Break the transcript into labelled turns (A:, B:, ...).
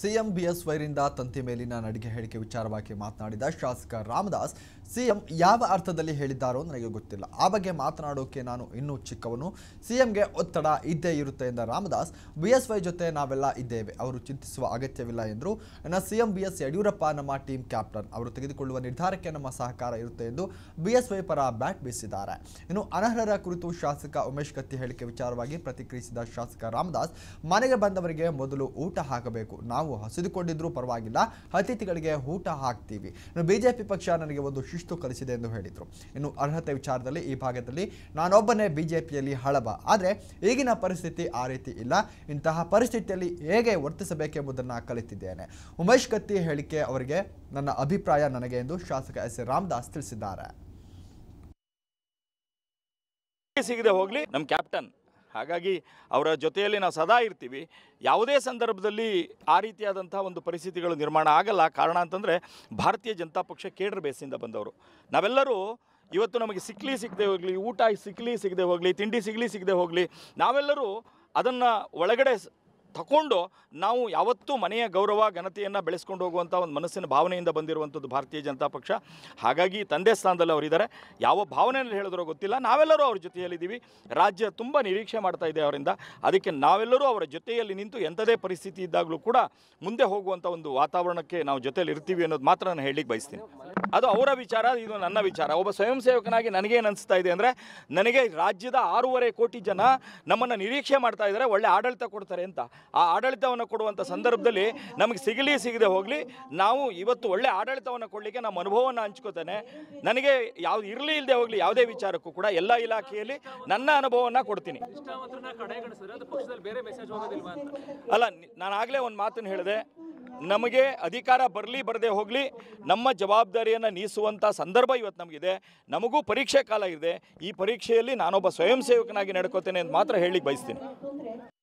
A: CM ವೈರಿಂದ ತಂತಿ ಮೇಲಿನ ನಡಿಗೆ ಹೇಳಿಕೆ ವಿಚಾರವಾಗಿ ಮಾತನಾಡಿದ ಶಾಸಕ ರಾಮದಾಸ್ ಸಿಎಂ ಯಾವ ಅರ್ಥದಲ್ಲಿ ಹೇಳಿದ್ದಾರೋ ನನಗೆ ಗೊತ್ತಿಲ್ಲ ಆ ಬಗ್ಗೆ ಮಾತನಾಡೋಕೆ ನಾನು ಇನ್ನೂ ಚಿಕ್ಕವನು ಸಿಎಂಗೆ ಒತ್ತಡ ಇದ್ದೇ ಇರುತ್ತೆ ಎಂದ ರಾಮದಾಸ್ ಬಿಎಸ್ವೈ ಜೊತೆ ನಾವೆಲ್ಲ ಇದ್ದೇವೆ ಅವರು ಚಿಂತಿಸುವ ಅಗತ್ಯವಿಲ್ಲ ಎಂದರು ನನ್ನ ಸಿಎಂ ಬಿಎಸ್ ಯಡಿಯೂರಪ್ಪ ನಮ್ಮ ಟೀಮ್ ಕ್ಯಾಪ್ಟನ್ ಅವರು ತೆಗೆದುಕೊಳ್ಳುವ ನಿರ್ಧಾರಕ್ಕೆ ನಮ್ಮ ಸಹಕಾರ ಇರುತ್ತೆ ಎಂದು ಬಿಎಸ್ವೈ ಪರ ಬ್ಯಾಟ್ ಬೀಸಿದ್ದಾರೆ ಇನ್ನು ಅನರ್ಹರ ಕುರಿತು ಶಾಸಕ ಉಮೇಶ್ ಕತ್ತಿ ಹೇಳಿಕೆ ವಿಚಾರವಾಗಿ ಪ್ರತಿಕ್ರಿಯಿಸಿದ ಶಾಸಕ ರಾಮದಾಸ್ ಮನೆಗೆ ಬಂದವರಿಗೆ ಮೊದಲು ಊಟ ಹಾಕಬೇಕು ನಾವು ನಾವು ಹಸಿದುಕೊಂಡಿದ್ರೂ ಪರವಾಗಿಲ್ಲ ಅತಿಥಿಗಳಿಗೆ ಊಟ ಹಾಕ್ತೀವಿ ಬಿಜೆಪಿ ಪಕ್ಷ ನನಗೆ ಒಂದು ಶಿಸ್ತು ಕಲಿಸಿದೆ ಎಂದು ಹೇಳಿದರು ಇನ್ನು ಅರ್ಹತೆ ವಿಚಾರದಲ್ಲಿ ಈ ಭಾಗದಲ್ಲಿ ನಾನೊಬ್ಬನೇ ಬಿಜೆಪಿಯಲ್ಲಿ ಹಳಬ ಆದರೆ ಈಗಿನ ಪರಿಸ್ಥಿತಿ ಆ ರೀತಿ ಇಲ್ಲ ಇಂತಹ ಪರಿಸ್ಥಿತಿಯಲ್ಲಿ ಹೇಗೆ ವರ್ತಿಸಬೇಕೆಂಬುದನ್ನು ಕಲಿತಿದ್ದೇನೆ ಉಮೇಶ್ ಕತ್ತಿ ಹೇಳಿಕೆ ಅವರಿಗೆ ನನ್ನ ಅಭಿಪ್ರಾಯ ನನಗೆ ಎಂದು ಶಾಸಕ ಎಸ್ ರಾಮದಾಸ್ ತಿಳಿಸಿದ್ದಾರೆ
B: ಸಿಗದೆ ಹೋಗ್ಲಿ ನಮ್ ಕ್ಯಾಪ್ಟನ್ ಹಾಗಾಗಿ ಅವರ ಜೊತೆಯಲ್ಲಿ ನಾವು ಸದಾ ಇರ್ತೀವಿ ಯಾವುದೇ ಸಂದರ್ಭದಲ್ಲಿ ಆ ರೀತಿಯಾದಂಥ ಒಂದು ಪರಿಸ್ಥಿತಿಗಳು ನಿರ್ಮಾಣ ಆಗಲ್ಲ ಕಾರಣ ಅಂತಂದರೆ ಭಾರತೀಯ ಜನತಾ ಪಕ್ಷ ಕೇಡರ್ ಬೇಸಿಂದ ಬಂದವರು ನಾವೆಲ್ಲರೂ ಇವತ್ತು ನಮಗೆ ಸಿಕ್ಲಿ ಸಿಗದೆ ಹೋಗಲಿ ಊಟ ಸಿಕ್ಲಿ ಸಿಗದೆ ಹೋಗಲಿ ತಿಂಡಿ ಸಿಗಲಿ ಸಿಗದೆ ಹೋಗಲಿ ನಾವೆಲ್ಲರೂ ಅದನ್ನು ಒಳಗಡೆ ತಗೊಂಡು ನಾವು ಯಾವತ್ತೂ ಮನೆಯ ಗೌರವ ಘನತೆಯನ್ನು ಬೆಳೆಸ್ಕೊಂಡು ಹೋಗುವಂಥ ಒಂದು ಮನಸ್ಸಿನ ಭಾವನೆಯಿಂದ ಬಂದಿರುವಂಥದ್ದು ಭಾರತೀಯ ಜನತಾ ಪಕ್ಷ ಹಾಗಾಗಿ ತಂದೆ ಸ್ಥಾನದಲ್ಲಿ ಅವರಿದ್ದಾರೆ ಯಾವ ಭಾವನೆಯಲ್ಲಿ ಹೇಳಿದ್ರೋ ಗೊತ್ತಿಲ್ಲ ನಾವೆಲ್ಲರೂ ಅವ್ರ ಜೊತೆಯಲ್ಲಿದ್ದೀವಿ ರಾಜ್ಯ ತುಂಬ ನಿರೀಕ್ಷೆ ಮಾಡ್ತಾ ಇದೆ ಅವರಿಂದ ಅದಕ್ಕೆ ನಾವೆಲ್ಲರೂ ಅವರ ಜೊತೆಯಲ್ಲಿ ನಿಂತು ಎಂಥದೇ ಪರಿಸ್ಥಿತಿ ಇದ್ದಾಗಲೂ ಕೂಡ ಮುಂದೆ ಹೋಗುವಂಥ ಒಂದು ವಾತಾವರಣಕ್ಕೆ ನಾವು ಜೊತೆಯಲ್ಲಿ ಇರ್ತೀವಿ ಅನ್ನೋದು ಮಾತ್ರ ನಾನು ಹೇಳಲಿಕ್ಕೆ ಬಯಸ್ತೀನಿ ಅದು ಅವರ ವಿಚಾರ ಇದು ನನ್ನ ವಿಚಾರ ಒಬ್ಬ ಸ್ವಯಂ ಸೇವಕನಾಗಿ ನನಗೇನು ಅನಿಸ್ತಾ ಇದೆ ಅಂದರೆ ನನಗೆ ರಾಜ್ಯದ ಆರೂವರೆ ಕೋಟಿ ಜನ ನಮ್ಮನ್ನು ನಿರೀಕ್ಷೆ ಮಾಡ್ತಾ ಇದ್ದಾರೆ ಒಳ್ಳೆ ಆಡಳಿತ ಕೊಡ್ತಾರೆ ಅಂತ ಆ ಆಡಳಿತವನ್ನು ಕೊಡುವಂಥ ಸಂದರ್ಭದಲ್ಲಿ ನಮಗೆ ಸಿಗಲಿ ಸಿಗದೆ ಹೋಗಲಿ ನಾವು ಇವತ್ತು ಒಳ್ಳೆ ಆಡಳಿತವನ್ನು ಕೊಡಲಿಕ್ಕೆ ನಮ್ಮ ಅನುಭವವನ್ನು ಹಂಚ್ಕೋತೇನೆ ನನಗೆ ಯಾವ್ದು ಇರಲಿ ಇಲ್ಲದೆ ಹೋಗಲಿ ಯಾವುದೇ ವಿಚಾರಕ್ಕೂ ಕೂಡ ಎಲ್ಲ ಇಲಾಖೆಯಲ್ಲಿ ನನ್ನ ಅನುಭವವನ್ನು ಕೊಡ್ತೀನಿ ಅಲ್ಲ ನಾನು ಆಗಲೇ ಒಂದು ಮಾತನ್ನು ಹೇಳಿದೆ ನಮಗೆ ಅಧಿಕಾರ ಬರಲಿ ಬರದೆ ಹೋಗಲಿ ನಮ್ಮ ಜವಾಬ್ದಾರಿಯನ್ನು ನೀಸುವಂಥ ಸಂದರ್ಭ ಇವತ್ತು ನಮಗಿದೆ ನಮಗೂ ಪರೀಕ್ಷೆ ಕಾಲ ಇದೆ ಈ ಪರೀಕ್ಷೆಯಲ್ಲಿ ನಾನೊಬ್ಬ ಸ್ವಯಂ ಸೇವಕನಾಗಿ ನಡ್ಕೋತೇನೆ ಅಂತ ಮಾತ್ರ ಹೇಳಿ ಬಯಸ್ತೀನಿ